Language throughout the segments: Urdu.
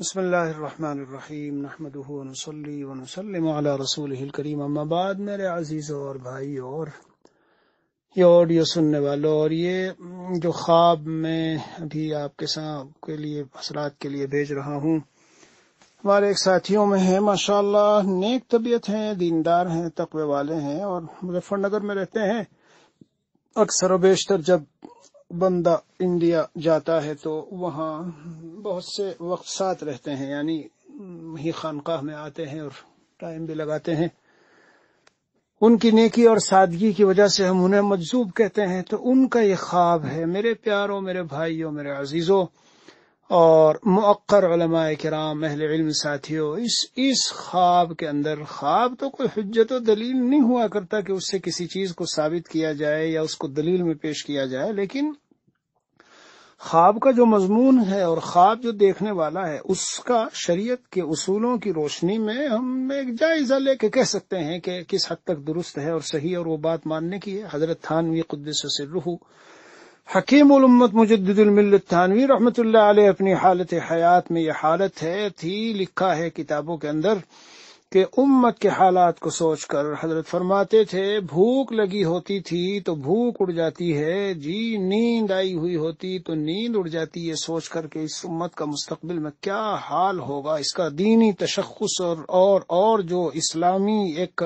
بسم اللہ الرحمن الرحیم علی اما بعد میرے عزیز اور بھائی اور اور یہ یہ آڈیو سننے جو خواب میں ابھی آپ کے ساتھ کے لیے اثرات کے لیے بھیج رہا ہوں ہمارے ایک ساتھیوں میں ہیں ماشاءاللہ نیک طبیعت ہیں دیندار ہیں تقوی والے ہیں اور مظفر نگر میں رہتے ہیں اکثر و بیشتر جب بندہ انڈیا جاتا ہے تو وہاں بہت سے وقت ساتھ رہتے ہیں یعنی ہی خانقاہ میں آتے ہیں اور ٹائم بھی لگاتے ہیں ان کی نیکی اور سادگی کی وجہ سے ہم انہیں مجزوب کہتے ہیں تو ان کا یہ خواب ہے میرے پیاروں میرے بھائیوں میرے عزیزوں اور مؤقر علماء کرام اہل علم ساتھیوں اس اس خواب کے اندر خواب تو کوئی حجت و دلیل نہیں ہوا کرتا کہ اس سے کسی چیز کو ثابت کیا جائے یا اس کو دلیل میں پیش کیا جائے لیکن خواب کا جو مضمون ہے اور خواب جو دیکھنے والا ہے اس کا شریعت کے اصولوں کی روشنی میں ہم ایک جائزہ لے کے کہہ سکتے ہیں کہ کس حد تک درست ہے اور صحیح اور وہ بات ماننے کی ہے حضرت تھانوی قدس سے رحو حکیم الامت مجدد الملت تھانوی رحمۃ اللہ علیہ اپنی حالت حیات میں یہ حالت ہے تھی لکھا ہے کتابوں کے اندر کہ امت کے حالات کو سوچ کر حضرت فرماتے تھے بھوک لگی ہوتی تھی تو بھوک اڑ جاتی ہے جی نیند آئی ہوئی ہوتی تو نیند اڑ جاتی ہے سوچ کر کہ اس امت کا مستقبل میں کیا حال ہوگا اس کا دینی تشخص اور اور اور جو اسلامی ایک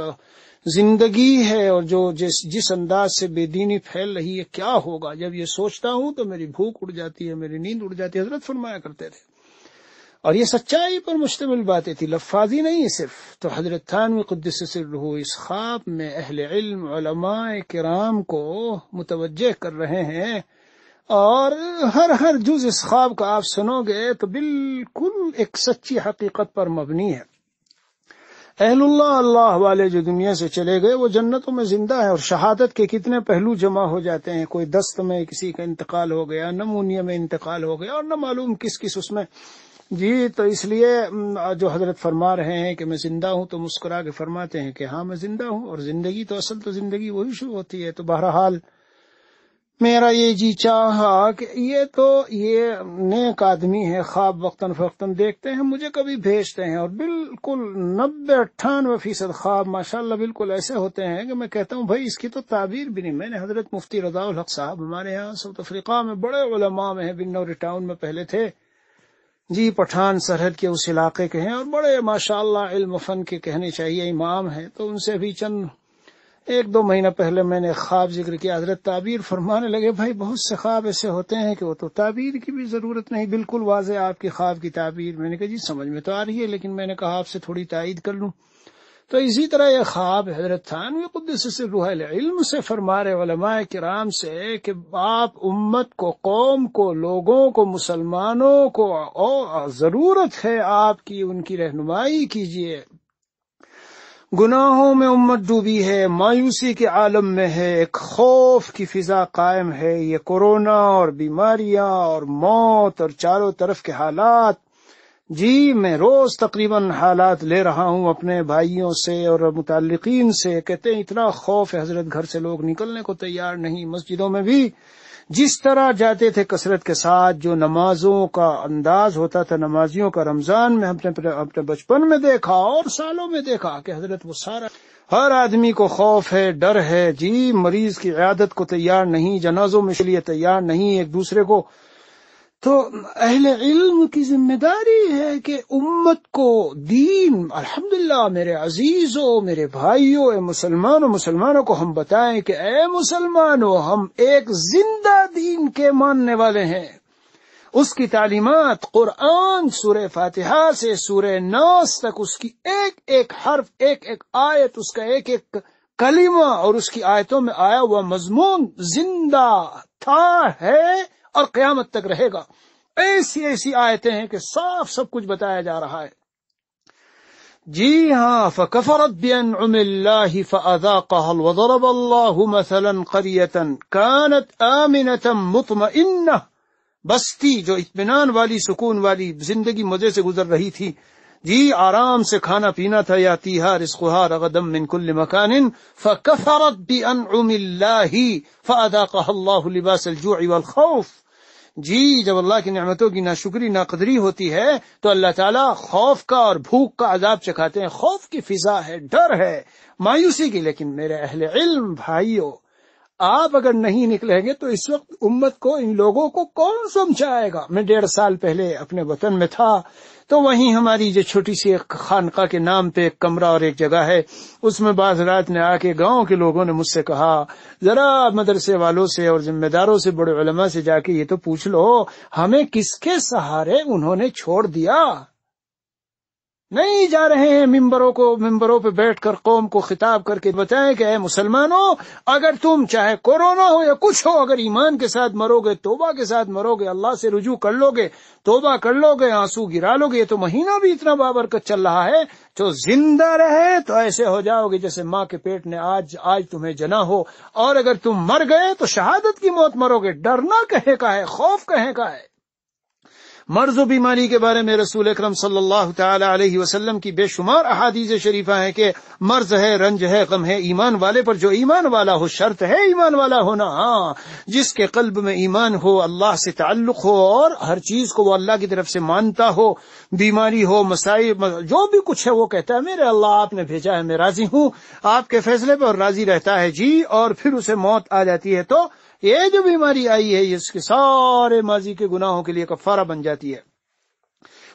زندگی ہے اور جو جس جس انداز سے بے دینی پھیل رہی ہے کیا ہوگا جب یہ سوچتا ہوں تو میری بھوک اڑ جاتی ہے میری نیند اڑ جاتی ہے حضرت فرمایا کرتے تھے اور یہ سچائی پر مشتمل باتیں تھی لفاظی نہیں صرف تو حضرت تھانوی قدس اس خواب میں اہل علم علماء کرام کو متوجہ کر رہے ہیں اور ہر ہر جز اس خواب کا آپ سنو گے تو بالکل ایک سچی حقیقت پر مبنی ہے اہل اللہ اللہ والے جو دنیا سے چلے گئے وہ جنتوں میں زندہ ہیں اور شہادت کے کتنے پہلو جمع ہو جاتے ہیں کوئی دست میں کسی کا انتقال ہو گیا نمونیا میں انتقال ہو گیا اور نہ معلوم کس کس اس میں جی تو اس لیے جو حضرت فرما رہے ہیں کہ میں زندہ ہوں تو مسکرا کے فرماتے ہیں کہ ہاں میں زندہ ہوں اور زندگی تو اصل تو زندگی وہی شروع ہوتی ہے تو بہرحال میرا یہ جی چاہا کہ یہ تو یہ نیک آدمی ہے خواب وقتاً فوقتاً دیکھتے ہیں مجھے کبھی بھیجتے ہیں اور بالکل نبے اٹھانوے فیصد خواب ماشاءاللہ اللہ بالکل ایسے ہوتے ہیں کہ میں کہتا ہوں بھائی اس کی تو تعبیر بھی نہیں میں نے حضرت مفتی رضاء الحق صاحب ہمارے یہاں ساؤتھ افریقہ میں بڑے علماء میں ہیں بنوری ٹاؤن میں پہلے تھے جی پٹھان سرحد کے اس علاقے کے ہیں اور بڑے ماشاء اللہ علم فن کے کہنے چاہیے امام ہیں تو ان سے بھی چند ایک دو مہینہ پہلے میں نے خواب ذکر کیا حضرت تعبیر فرمانے لگے بھائی بہت سے خواب ایسے ہوتے ہیں کہ وہ تو تعبیر کی بھی ضرورت نہیں بالکل واضح آپ کی خواب کی تعبیر میں نے کہا جی سمجھ میں تو آ رہی ہے لیکن میں نے کہا آپ سے تھوڑی تائید کر لوں تو اسی طرح یہ خواب حضرت تھانوی علم سے فرما رہے علماء کرام سے کہ آپ امت کو قوم کو لوگوں کو مسلمانوں کو ضرورت ہے آپ کی ان کی رہنمائی کیجیے گناہوں میں امت ڈوبی ہے مایوسی کے عالم میں ہے ایک خوف کی فضا قائم ہے یہ کورونا اور بیماریاں اور موت اور چاروں طرف کے حالات جی میں روز تقریباً حالات لے رہا ہوں اپنے بھائیوں سے اور متعلقین سے کہتے ہیں اتنا خوف ہے حضرت گھر سے لوگ نکلنے کو تیار نہیں مسجدوں میں بھی جس طرح جاتے تھے کثرت کے ساتھ جو نمازوں کا انداز ہوتا تھا نمازیوں کا رمضان میں ہم نے اپنے بچپن میں دیکھا اور سالوں میں دیکھا کہ حضرت وہ سارا ہر آدمی کو خوف ہے ڈر ہے جی مریض کی عیادت کو تیار نہیں جنازوں میں اس لیے تیار نہیں ایک دوسرے کو تو اہل علم کی ذمہ داری ہے کہ امت کو دین الحمد میرے عزیزوں میرے بھائیوں مسلمانوں مسلمانوں کو ہم بتائیں کہ اے مسلمانوں ہم ایک زندہ دین کے ماننے والے ہیں اس کی تعلیمات قرآن سورہ فاتحہ سے سورہ ناس تک اس کی ایک ایک حرف ایک ایک آیت اس کا ایک ایک کلمہ اور اس کی آیتوں میں آیا ہوا مضمون زندہ تھا ہے اور قیامت تک رہے گا ایسی ایسی آیتیں ہیں کہ صاف سب کچھ بتایا جا رہا ہے جی ہاں فکفرت فاضر اللہ مسلم کریتن کانت ان بستی جو اطمینان والی سکون والی زندگی مزے سے گزر رہی تھی جی آرام سے کھانا پینا تھا یا تیار رغدم من کل مکان فکفرت بھی ان ام اللہ فا لباس الجوع والخوف جی جب اللہ کی نعمتوں کی ناشکری ناقدری نہ قدری ہوتی ہے تو اللہ تعالیٰ خوف کا اور بھوک کا عذاب چکھاتے ہیں خوف کی فضا ہے ڈر ہے مایوسی کی لیکن میرے اہل علم بھائیوں آپ اگر نہیں نکلیں گے تو اس وقت امت کو ان لوگوں کو کون سمجھائے گا میں ڈیڑھ سال پہلے اپنے وطن میں تھا تو وہیں ہماری جو چھوٹی سی ایک خانقاہ کے نام پہ ایک کمرہ اور ایک جگہ ہے اس میں بعض رات نے آ کے گاؤں کے لوگوں نے مجھ سے کہا ذرا مدرسے والوں سے اور ذمہ داروں سے بڑے علماء سے جا کے یہ تو پوچھ لو ہمیں کس کے سہارے انہوں نے چھوڑ دیا نہیں جا رہے ہیں ممبروں کو ممبروں پہ بیٹھ کر قوم کو خطاب کر کے بتائیں کہ اے مسلمانوں اگر تم چاہے کورونا ہو یا کچھ ہو اگر ایمان کے ساتھ مرو گے توبہ کے ساتھ مرو گے اللہ سے رجوع کر لو گے توبہ کر لو گے آنسو گرا لو گے یہ تو مہینہ بھی اتنا بابرکت چل رہا ہے جو زندہ رہے تو ایسے ہو جاؤ گے جیسے ماں کے پیٹ نے آج آج تمہیں جنا ہو اور اگر تم مر گئے تو شہادت کی موت مرو گے ڈرنا کہے کا ہے خوف کہے کا ہے مرض و بیماری کے بارے میں رسول اکرم صلی اللہ تعالی علیہ وسلم کی بے شمار احادیث شریفہ ہیں کہ مرض ہے رنج ہے غم ہے ایمان والے پر جو ایمان والا ہو شرط ہے ایمان والا ہونا ہاں جس کے قلب میں ایمان ہو اللہ سے تعلق ہو اور ہر چیز کو وہ اللہ کی طرف سے مانتا ہو بیماری ہو مسائل جو بھی کچھ ہے وہ کہتا ہے میرے اللہ آپ نے بھیجا ہے میں راضی ہوں آپ کے فیصلے پر راضی رہتا ہے جی اور پھر اسے موت آ جاتی ہے تو یہ جو بیماری آئی ہے یہ اس کے سارے ماضی کے گناہوں کے لیے کفارہ بن جاتی ہے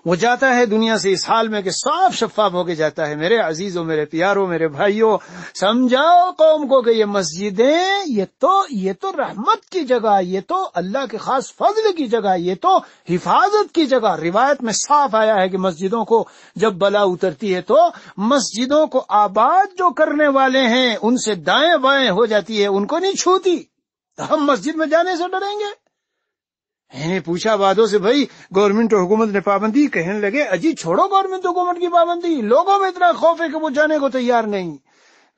وہ جاتا ہے دنیا سے اس حال میں کہ صاف شفاف ہو کے جاتا ہے میرے عزیزوں میرے پیاروں میرے بھائیوں سمجھاؤ قوم کو کہ یہ مسجدیں یہ تو یہ تو رحمت کی جگہ یہ تو اللہ کے خاص فضل کی جگہ یہ تو حفاظت کی جگہ روایت میں صاف آیا ہے کہ مسجدوں کو جب بلا اترتی ہے تو مسجدوں کو آباد جو کرنے والے ہیں ان سے دائیں بائیں ہو جاتی ہے ان کو نہیں چھوتی ہم مسجد میں جانے سے ڈریں گے میں نے پوچھا وادوں سے بھائی گورنمنٹ حکومت نے پابندی کہنے لگے اجی چھوڑو گورنمنٹ حکومت کی پابندی لوگوں میں اتنا خوف ہے کہ وہ جانے کو تیار نہیں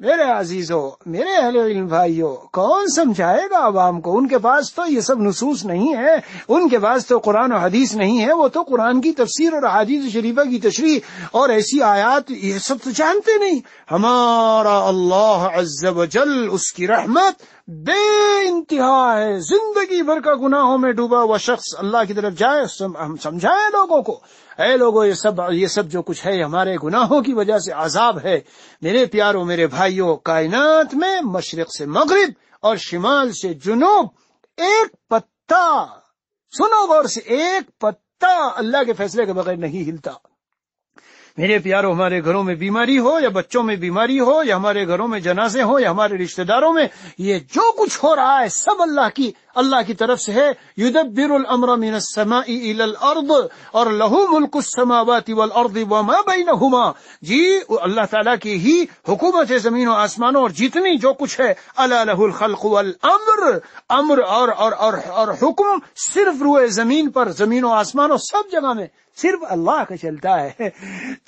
میرے عزیز ہو میرے بھائی ہو کون سمجھائے گا عوام کو ان کے پاس تو یہ سب نصوص نہیں ہے ان کے پاس تو قرآن و حدیث نہیں ہے وہ تو قرآن کی تفسیر اور حدیث شریفہ کی تشریح اور ایسی آیات یہ سب تو جانتے نہیں ہمارا اللہ عز و جل اس کی رحمت بے انتہا ہے زندگی بھر کا گناہوں میں ڈوبا ہوا شخص اللہ کی طرف جائے ہم سمجھائے لوگوں کو اے لوگو یہ سب یہ سب جو کچھ ہے ہمارے گناہوں کی وجہ سے عذاب ہے میرے پیاروں میرے بھائیوں کائنات میں مشرق سے مغرب اور شمال سے جنوب ایک پتا سنو غور سے ایک پتا اللہ کے فیصلے کے بغیر نہیں ہلتا میرے پیارو ہمارے گھروں میں بیماری ہو یا بچوں میں بیماری ہو یا ہمارے گھروں میں جنازے ہو یا ہمارے رشتہ داروں میں یہ جو کچھ ہو رہا ہے سب اللہ کی اللہ کی طرف سے ہے یدبر الامر من السماء الی الارض اور لہو السماوات والارض وما بینهما جی اللہ تعالی کی ہی حکومت ہے زمین و آسمانوں اور جتنی جو کچھ ہے الا له الخلق والامر امر اور اور اور, اور حکم صرف روئے زمین پر زمین و آسمانوں سب جگہ میں صرف اللہ کا چلتا ہے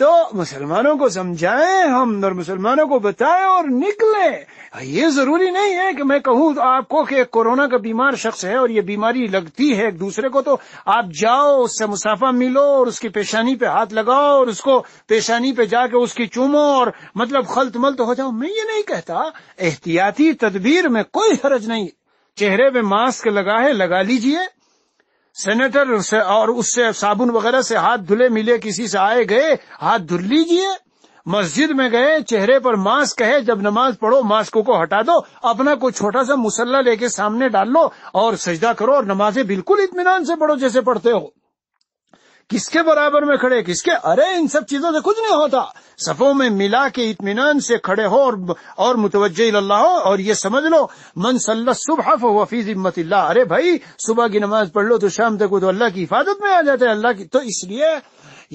تو مسلمانوں کو سمجھائیں ہم اور مسلمانوں کو بتائیں اور نکلیں یہ ضروری نہیں ہے کہ میں کہوں آپ کو کہ کورونا کا بیمار شخص ہے اور یہ بیماری لگتی ہے ایک دوسرے کو تو آپ جاؤ اس سے مسافہ ملو اور اس کی پیشانی پہ ہاتھ لگاؤ اور اس کو پیشانی پہ جا کے اس کی چومو اور مطلب خلط ملت ہو جاؤ میں یہ نہیں کہتا احتیاطی تدبیر میں کوئی حرج نہیں چہرے پہ ماسک لگا ہے لگا لیجئے سینیٹر سے اور اس سے صابن وغیرہ سے ہاتھ دھلے ملے کسی سے آئے گئے ہاتھ دھل لیجئے مسجد میں گئے چہرے پر ماسک ہے جب نماز پڑھو ماسک کو ہٹا دو اپنا کوئی چھوٹا سا مسلح لے کے سامنے ڈال لو اور سجدہ کرو اور نمازیں بالکل اطمینان سے پڑھو جیسے پڑھتے ہو کس کے برابر میں کھڑے کس کے ارے ان سب چیزوں سے کچھ نہیں ہوتا صفوں میں ملا کے اطمینان سے کھڑے ہو اور اور متوجہ اللہ ہو اور یہ سمجھ لو صلی صبح وفی ذمت اللہ ارے بھائی صبح کی نماز پڑھ لو تو شام تک وہ تو اللہ کی حفاظت میں آ جاتا ہے اللہ کی تو اس لیے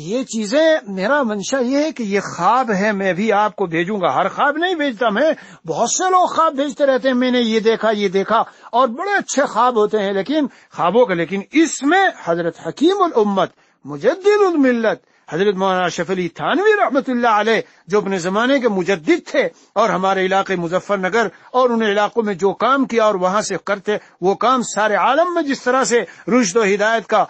یہ چیزیں میرا منشا یہ ہے کہ یہ خواب ہے میں بھی آپ کو بھیجوں گا ہر خواب نہیں بھیجتا میں بہت سے لوگ خواب بھیجتے رہتے ہیں میں نے یہ دیکھا یہ دیکھا اور بڑے اچھے خواب ہوتے ہیں لیکن خوابوں کا لیکن اس میں حضرت حکیم الامت مجدد الملت حضرت مولانا شفلی علی تھانوی رحمت اللہ علیہ جو اپنے زمانے کے مجدد تھے اور ہمارے علاقے مظفر نگر اور ان علاقوں میں جو کام کیا اور وہاں سے کرتے وہ کام سارے عالم میں جس طرح سے رشد و ہدایت کا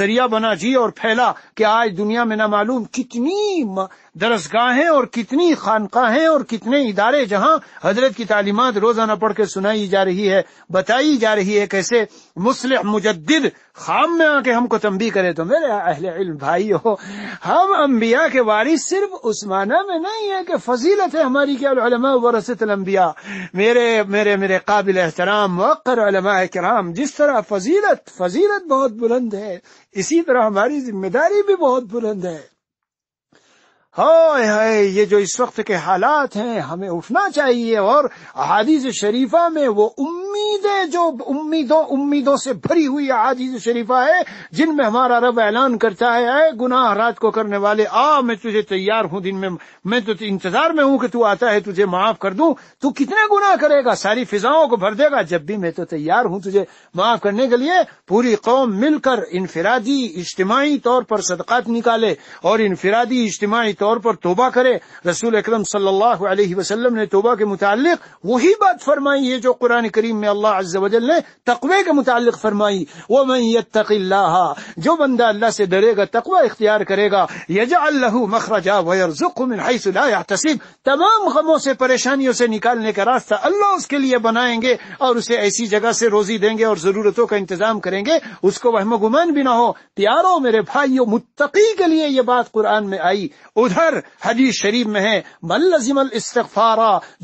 ذریعہ بنا جی اور پھیلا کہ آج دنیا میں نہ معلوم کتنی درسگاہیں اور کتنی خانقاہیں اور کتنے ادارے جہاں حضرت کی تعلیمات روزانہ پڑھ کے سنائی جا رہی ہے بتائی جا رہی ہے کیسے مسلم مجدد خام میں آ کے ہم کو تمبی کرے تو میرے اہل علم بھائی ہو ہم انبیاء کے وارث صرف عثمانہ میں نہ نہیں ہے کہ فضیلت ہے ہماری کیا ورثت الانبیاء میرے میرے میرے قابل احترام موقر علماء اکرام جس طرح فضیلت فضیلت بہت بلند ہے اسی طرح ہماری ذمہ داری بھی بہت بلند ہے ہائے ہائے یہ جو اس وقت کے حالات ہیں ہمیں اٹھنا چاہیے اور احادیث شریفہ میں وہ امیدیں جو امیدوں امیدوں سے بھری ہوئی احادیث شریفہ ہے جن میں ہمارا رب اعلان کرتا ہے اے گناہ رات کو کرنے والے آ میں تجھے تیار ہوں دن میں میں تو انتظار میں ہوں کہ تو آتا ہے تجھے معاف کر دوں تو کتنے گناہ کرے گا ساری فضاؤں کو بھر دے گا جب بھی میں تو تیار ہوں تجھے معاف کرنے کے لیے پوری قوم مل کر انفرادی اجتماعی طور پر صدقات نکالے اور انفرادی اجتماعی طور پر توبہ کرے رسول اکرم صلی اللہ علیہ وسلم نے توبہ کے متعلق وہی بات فرمائی ہے جو قرآن کریم میں اللہ عز و جل نے تقوی کے متعلق فرمائی وہ جو بندہ اللہ سے ڈرے گا تقوی اختیار کرے گا تمام غموں سے پریشانیوں سے نکالنے کا راستہ اللہ اس کے لیے بنائیں گے اور اسے ایسی جگہ سے روزی دیں گے اور ضرورتوں کا انتظام کریں گے اس کو وہم گمان بھی نہ ہو پیارو میرے بھائیوں متقی کے لیے یہ بات قرآن میں آئی ادھر حدیث شریف میں ہے من من من لزم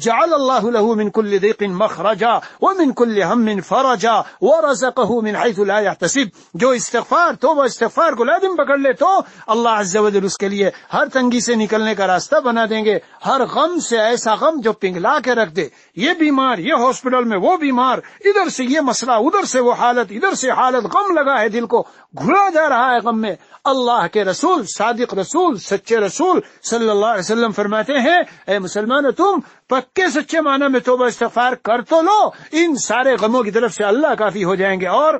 جعل له كل كل ضيق مخرجا ومن هم فرجا ورزقه حيث لا يحتسب جو استغفار تو استغفار کو لازم پکڑ لے تو اللہ عز و جل اس کے لیے ہر تنگی سے نکلنے کا راستہ بنا دیں گے ہر غم سے ایسا غم جو پنگلا کے رکھ دے یہ بیمار یہ ہاسپٹل میں وہ بیمار ادھر سے یہ مسئلہ ادھر سے وہ حالت ادھر سے حالت غم لگا ہے دل کو گرا جا رہا ہے غم میں اللہ کے رسول صادق رسول سچے رسول صلی اللہ علیہ وسلم فرماتے ہیں اے مسلمان تم پکے سچے معنی میں توبہ استغفار کر تو لو ان سارے غموں کی طرف سے اللہ کافی ہو جائیں گے اور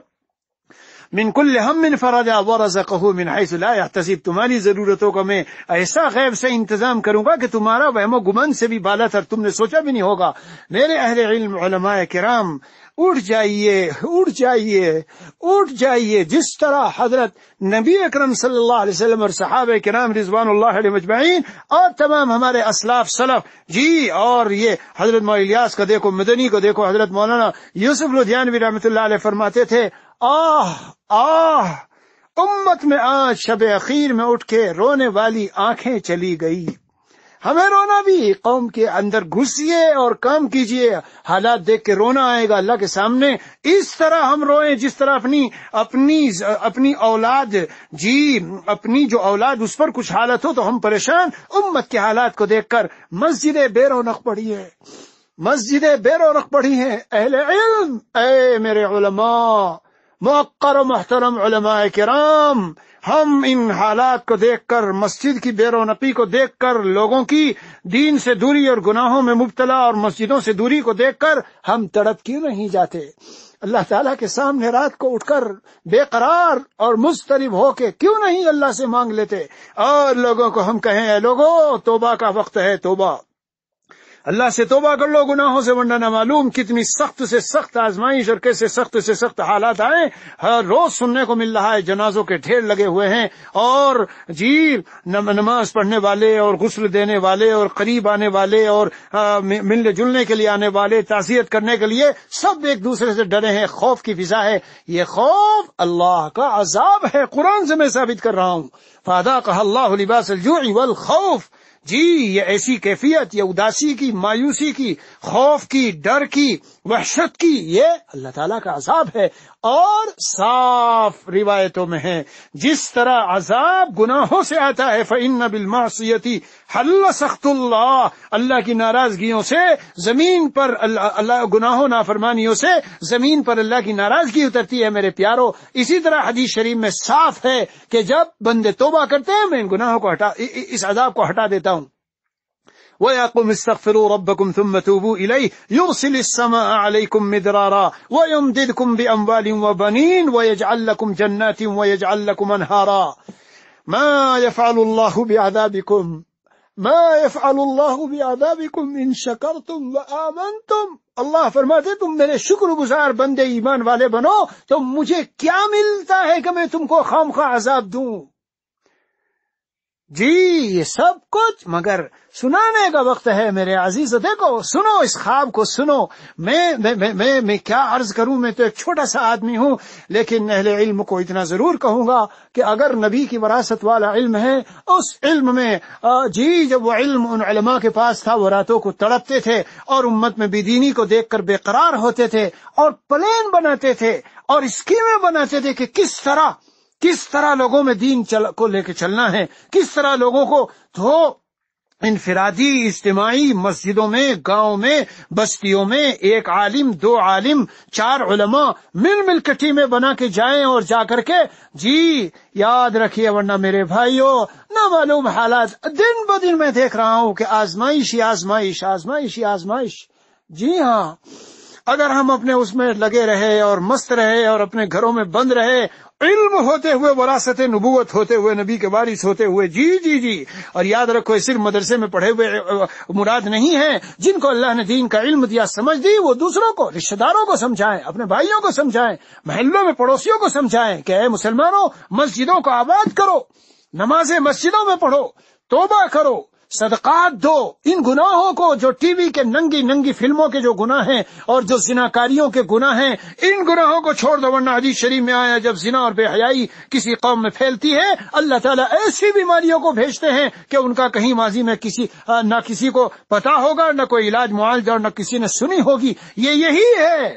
من من من کل ہم فرجا حیث لا رضا تمہاری ضرورتوں کا میں ایسا غیب سے انتظام کروں گا کہ تمہارا وہم و گمن سے بھی بالا تر تم نے سوچا بھی نہیں ہوگا میرے اہل علم علماء کرام اٹھ جائیے اٹھ جائیے اٹھ جائیے جس طرح حضرت نبی اکرم صلی اللہ علیہ وسلم اور صحابہ کرام رضوان اللہ علیہ مجمعین اور تمام ہمارے اسلاف سلف جی اور یہ حضرت مولیاس کو دیکھو مدنی کو دیکھو حضرت مولانا یوسف لدھیانوی رحمۃ اللہ علیہ فرماتے تھے آہ آہ امت میں آج شب اخیر میں اٹھ کے رونے والی آنکھیں چلی گئی ہمیں رونا بھی قوم کے اندر گھسیے اور کام کیجئے حالات دیکھ کے رونا آئے گا اللہ کے سامنے اس طرح ہم روئیں جس طرح اپنی اپنی اپنی اولاد جی اپنی جو اولاد اس پر کچھ حالت ہو تو ہم پریشان امت کے حالات کو دیکھ کر مسجد بے رونق پڑی ہے مسجد بے رونق پڑی ہے اہل علم اے میرے علماء و محترم علماء کرام ہم ان حالات کو دیکھ کر مسجد کی بے رونقی کو دیکھ کر لوگوں کی دین سے دوری اور گناہوں میں مبتلا اور مسجدوں سے دوری کو دیکھ کر ہم تڑپ کیوں نہیں جاتے اللہ تعالیٰ کے سامنے رات کو اٹھ کر بے قرار اور مسترب ہو کے کیوں نہیں اللہ سے مانگ لیتے اور لوگوں کو ہم کہیں اے لوگوں توبہ کا وقت ہے توبہ اللہ سے توبہ کر لو گناہوں سے ورنہ نہ معلوم کتنی سخت سے سخت آزمائش اور کیسے سخت سے سخت حالات آئے ہر روز سننے کو مل رہا ہے جنازوں کے ڈھیر لگے ہوئے ہیں اور جی نماز پڑھنے والے اور غسل دینے والے اور قریب آنے والے اور ملنے جلنے کے لیے آنے والے تعزیت کرنے کے لیے سب ایک دوسرے سے ڈرے ہیں خوف کی فضا ہے یہ خوف اللہ کا عذاب ہے قرآن سے میں ثابت کر رہا ہوں فادا کا اللہ لباس الجوع خوف جی یہ ایسی کیفیت یہ اداسی کی مایوسی کی خوف کی ڈر کی وحشت کی یہ اللہ تعالیٰ کا عذاب ہے اور صاف روایتوں میں ہے جس طرح عذاب گناہوں سے آتا ہے فن بل ماح حل سخت اللہ اللہ کی ناراضگیوں سے زمین پر اللہ گناہوں نافرمانیوں سے زمین پر اللہ کی ناراضگی اترتی ہے میرے پیاروں اسی طرح حدیث شریف میں صاف ہے کہ جب بندے توبہ کرتے ہیں میں ان گناہوں کو ہٹا اس عذاب کو ہٹا دیتا ہوں ويقوم استغفروا ربكم ثم توبوا إليه يرسل السماء عليكم مدرارا ويمددكم بأموال وبنين ويجعل ويجعل لكم لكم جنات أنهارا ما يفعل الله بعذابكم ما يفعل الله بعذابكم تم آمن وآمنتم اللہ فرماتے تم میرے شکر گزار بندے ایمان والے بنو تو مجھے کیا ملتا ہے کہ میں تم کو خام خواہ عذاب دوں جی یہ سب کچھ مگر سنانے کا وقت ہے میرے عزیز دیکھو سنو اس خواب کو سنو میں میں میں, میں کیا عرض کروں میں تو ایک چھوٹا سا آدمی ہوں لیکن نہل علم کو اتنا ضرور کہوں گا کہ اگر نبی کی وراثت والا علم ہے اس علم میں جی جب وہ علم ان علماء کے پاس تھا وہ راتوں کو تڑپتے تھے اور امت میں بیدینی کو دیکھ کر بے قرار ہوتے تھے اور پلین بناتے تھے اور اسکیمیں بناتے تھے کہ کس طرح کس طرح لوگوں میں دین چل... کو لے کے چلنا ہے کس طرح لوگوں کو تو انفرادی اجتماعی مسجدوں میں گاؤں میں بستیوں میں ایک عالم دو عالم چار علماء مل مل کے میں بنا کے جائیں اور جا کر کے جی یاد رکھیے ورنہ میرے بھائیو نہ معلوم حالات دن ب دن میں دیکھ رہا ہوں کہ آزمائش ہی آزمائش آزمائش ہی آزمائش جی ہاں اگر ہم اپنے اس میں لگے رہے اور مست رہے اور اپنے گھروں میں بند رہے علم ہوتے ہوئے وراثت نبوت ہوتے ہوئے نبی کے وارث ہوتے ہوئے جی جی جی اور یاد رکھو صرف مدرسے میں پڑھے ہوئے مراد نہیں ہے جن کو اللہ نے دین کا علم دیا سمجھ دی وہ دوسروں کو رشتہ داروں کو سمجھائیں اپنے بھائیوں کو سمجھائیں محلوں میں پڑوسیوں کو سمجھائیں کہ اے مسلمانوں مسجدوں کو آباد کرو نماز مسجدوں میں پڑھو توبہ کرو صدقات دو ان گناہوں کو جو ٹی وی کے ننگی ننگی فلموں کے جو گناہ ہیں اور جو زناکاریوں کے گناہ ہیں ان گناہوں کو چھوڑ دو ورنہ حدیث شریف میں آیا جب زنا اور بے حیائی کسی قوم میں پھیلتی ہے اللہ تعالیٰ ایسی بیماریوں کو بھیجتے ہیں کہ ان کا کہیں ماضی میں کسی نہ کسی کو پتا ہوگا نہ کوئی علاج معالجہ اور نہ کسی نے سنی ہوگی یہ یہی ہے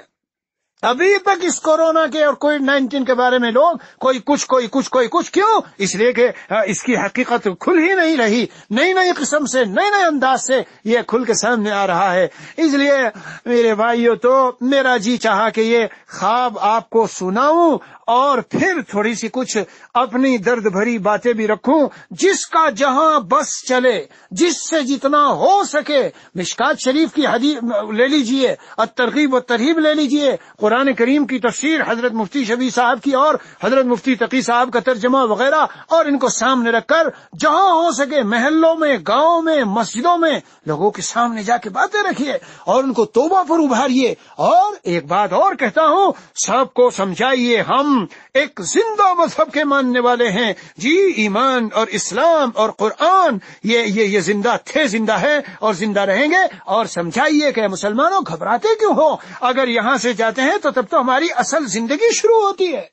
ابھی تک اس کورونا کے اور کووڈ نائنٹین کے بارے میں لوگ کوئی کچھ کوئی کچھ کوئی کچھ کیوں اس لیے کہ اس کی حقیقت کھل ہی نہیں رہی نئی نئی قسم سے نئے نئے انداز سے یہ کھل کے سامنے آ رہا ہے اس لیے میرے تو میرا جی چاہا کہ یہ خواب آپ کو سناؤں اور پھر تھوڑی سی کچھ اپنی درد بھری باتیں بھی رکھوں جس کا جہاں بس چلے جس سے جتنا ہو سکے مشکات شریف کی حدیث لے لیجیے اور ترغیب و ترغیب لے لیجئے قرآن کریم کی تفسیر حضرت مفتی شبی صاحب کی اور حضرت مفتی تقی صاحب کا ترجمہ وغیرہ اور ان کو سامنے رکھ کر جہاں ہو سکے محلوں میں گاؤں میں مسجدوں میں لوگوں کے سامنے جا کے باتیں رکھیے اور ان کو توبہ پر ابھاریے اور ایک بات اور کہتا ہوں سب کو سمجھائیے ہم ایک زندہ مذہب کے ماننے والے ہیں جی ایمان اور اسلام اور قرآن یہ یہ یہ زندہ تھے زندہ ہے اور زندہ رہیں گے اور سمجھائیے کہ مسلمانوں گھبراتے کیوں ہو اگر یہاں سے جاتے ہیں تو تو تب ہماری اصل زندگی شروع ہوتی ہے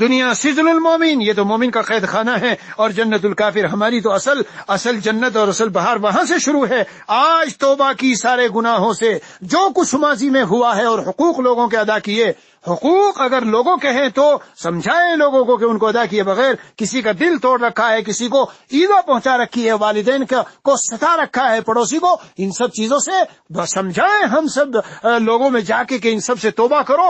دنیا المومن یہ تو مومن کا قید خانہ ہے اور جنت الکافر ہماری تو اصل اصل جنت اور اصل بہار وہاں سے شروع ہے آج توبہ کی سارے گناہوں سے جو کچھ ماضی میں ہوا ہے اور حقوق لوگوں کے ادا کیے حقوق اگر لوگوں کے ہیں تو سمجھائیں لوگوں کو کہ ان کو ادا کیے بغیر کسی کا دل توڑ رکھا ہے کسی کو ایوا پہنچا رکھی ہے والدین کو ستا رکھا ہے پڑوسی کو ان سب چیزوں سے سمجھائیں ہم سب لوگوں میں جا کے کہ ان سب سے توبہ کرو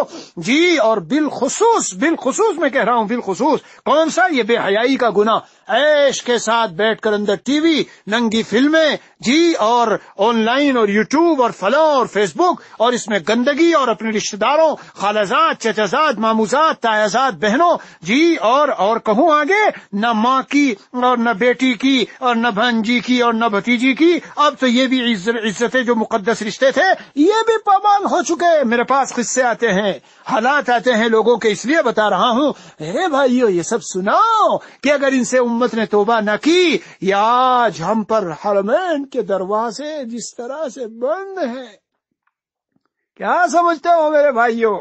جی اور بالخصوص بالخصوص میں کہہ رہا ہوں بالخصوص کون سا یہ بے حیائی کا گنا ایش کے ساتھ بیٹھ کر اندر ٹی وی ننگی فلمیں جی اور آن لائن اور یوٹیوب اور فلاں اور فیس بک اور اس میں گندگی اور اپنے رشتے داروں خالہ چچازاد ماموزاد بہنوں جی اور اور کہوں آگے نہ ماں کی اور نہ بیٹی کی اور نہ بہن جی کی اور نہ بھتیجی کی اب تو یہ بھی عزتیں جو مقدس رشتے تھے یہ بھی پابند ہو چکے میرے پاس قصے آتے ہیں حالات آتے ہیں لوگوں کے اس لیے بتا رہا ہوں اے بھائیو یہ سب سناؤ کہ اگر ان سے امت نے توبہ نہ کی یا آج ہم پر حرمین کے دروازے جس طرح سے بند ہیں کیا سمجھتے ہو میرے بھائیوں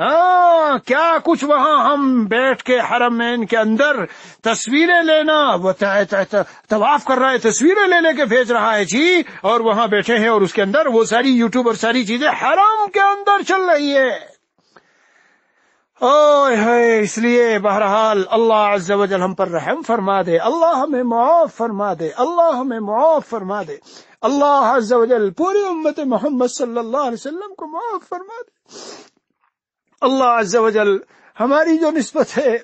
ہاں کیا کچھ وہاں ہم بیٹھ کے حرم ان کے اندر تصویریں لینا وہ طواف کر رہا ہے تصویریں لے لے کے بھیج رہا ہے جی اور وہاں بیٹھے ہیں اور اس کے اندر وہ ساری یوٹیوب اور ساری چیزیں حرم کے اندر چل رہی ہے اس لیے بہرحال اللہ عز و جل ہم پر رحم فرما دے اللہ ہمیں معاف فرما دے اللہ ہمیں معاف فرما دے اللہ عز و جل پوری امت محمد صلی اللہ علیہ وسلم کو معاف فرما دے اللہ عز و جل ہماری جو نسبت ہے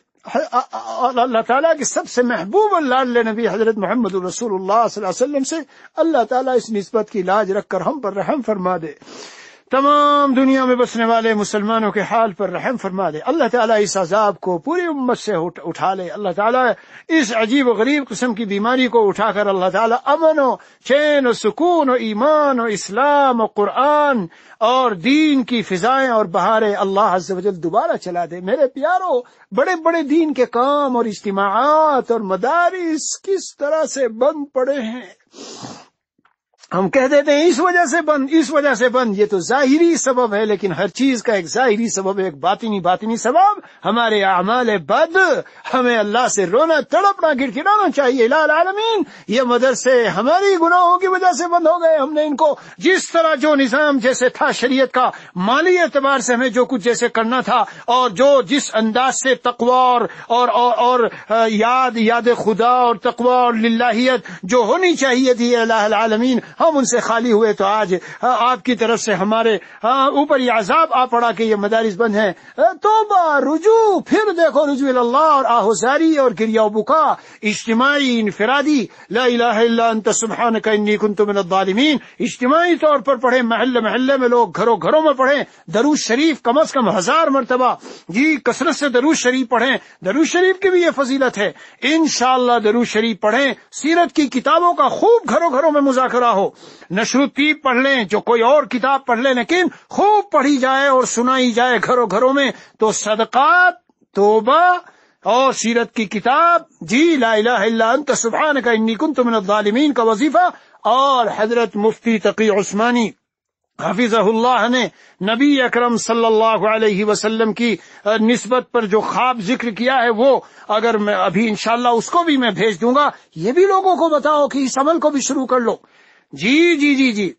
اللہ تعالیٰ کے سب سے محبوب اللہ نبی حضرت محمد الرسول اللہ صلی اللہ علیہ وسلم سے اللہ تعالیٰ اس نسبت کی لاج رکھ کر ہم پر رحم فرما دے تمام دنیا میں بسنے والے مسلمانوں کے حال پر رحم فرما دے اللہ تعالیٰ اس عذاب کو پوری امت سے اٹھا لے اللہ تعالیٰ اس عجیب و غریب قسم کی بیماری کو اٹھا کر اللہ تعالیٰ امن و چین و سکون و ایمان و اسلام و قرآن اور دین کی فضائیں اور بہاریں اللہ دوبارہ چلا دے میرے پیارو بڑے بڑے دین کے کام اور اجتماعات اور مدارس کس طرح سے بند پڑے ہیں ہم کہہ دیتے ہیں اس وجہ سے بند اس وجہ سے بند یہ تو ظاہری سبب ہے لیکن ہر چیز کا ایک ظاہری سبب ایک باطنی باطنی سبب ہمارے اعمال بد ہمیں اللہ سے رونا تڑپنا گر گرانا چاہیے لال عالمین یہ مدرسے ہماری گناہوں کی وجہ سے بند ہو گئے ہم نے ان کو جس طرح جو نظام جیسے تھا شریعت کا مالی اعتبار سے ہمیں جو کچھ جیسے کرنا تھا اور جو جس انداز سے تقوار اور اور اور یاد یاد خدا اور تقوار للہیت جو ہونی چاہیے تھی اللہ عالمین ہم ان سے خالی ہوئے تو آج آپ کی طرف سے ہمارے اوپر یہ عذاب آ پڑا کہ یہ مدارس بند ہیں تو رجوع پھر دیکھو رجوع اللہ اور آہوزاری اور گریا بکا اجتماعی انفرادی لا الہ الا انت سبحانک انی کنت من الظالمین اجتماعی طور پر پڑھیں محلے محلے میں لوگ گھروں گھروں میں پڑھیں دروش شریف کم از کم ہزار مرتبہ جی کثرت سے دروش شریف پڑھیں دروش شریف کی بھی یہ فضیلت ہے انشاءاللہ دروش شریف پڑھیں سیرت کی کتابوں کا خوب گھروں گھروں میں مذاکرہ ہو نشرتیب پڑھ لیں جو کوئی اور کتاب پڑھ لیں لیکن خوب پڑھی جائے اور سنائی جائے گھروں گھروں میں تو صدقات توبہ سیرت کی کتاب جی لا الہ الا انت سبحان کا وظیفہ اور حضرت مفتی تقی عثمانی حفیظ اللہ نے نبی اکرم صلی اللہ علیہ وسلم کی نسبت پر جو خواب ذکر کیا ہے وہ اگر میں ابھی انشاءاللہ اس کو بھی میں بھیج دوں گا یہ بھی لوگوں کو بتاؤ کہ اس عمل کو بھی شروع کر لو جی جی جی جی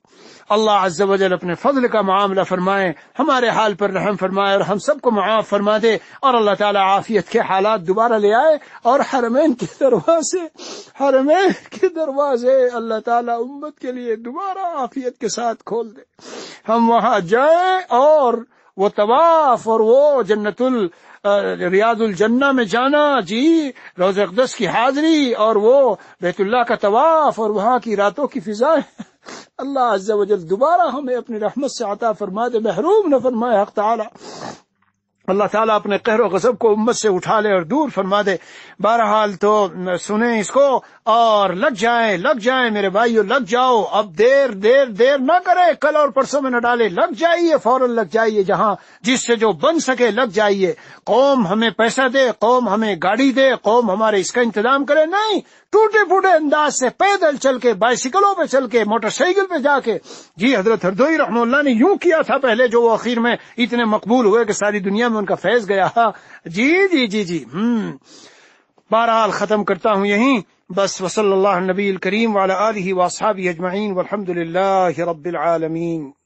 اللہ عز و جل اپنے فضل کا معاملہ فرمائے ہمارے حال پر رحم فرمائے اور ہم سب کو معاف فرما دے اور اللہ تعالیٰ عافیت کے حالات دوبارہ لے آئے اور حرمین کے دروازے حرمین کے دروازے اللہ تعالیٰ امت کے لیے دوبارہ عافیت کے ساتھ کھول دے ہم وہاں جائیں اور وہ طواف اور وہ جنت ال ریاض الجنہ میں جانا جی روز اقدس کی حاضری اور وہ بیت اللہ کا طواف اور وہاں کی راتوں کی فضا اللہ عز و جل دوبارہ ہمیں اپنی رحمت سے عطا فرما دے محروم نہ فرمائے حق تعالی اللہ تعالیٰ اپنے قہر و غضب کو امت سے اٹھا لے اور دور فرما دے بہرحال تو سنیں اس کو اور لگ جائیں لگ جائیں میرے بھائیو لگ جاؤ اب دیر دیر دیر نہ کرے کل اور پرسوں میں نہ ڈالے لگ جائیے فوراً لگ جائیے جہاں جس سے جو بن سکے لگ جائیے قوم ہمیں پیسہ دے قوم ہمیں گاڑی دے قوم ہمارے اس کا انتظام کرے نہیں ٹوٹے پھوٹے انداز سے پیدل چل کے بائسیکلوں پہ چل کے موٹر سائیکل پہ جا کے جی حضرت ہردوئی رحم اللہ نے یوں کیا تھا پہلے جو وہ اخیر میں اتنے مقبول ہوئے کہ ساری دنیا میں ان کا فیض گیا ہاں۔ جی جی جی جی ہم بہرحال ختم کرتا ہوں یہیں بس وصلی اللہ نبی الکریم والا علیہ اجمعین والحمد للہ رب العالمین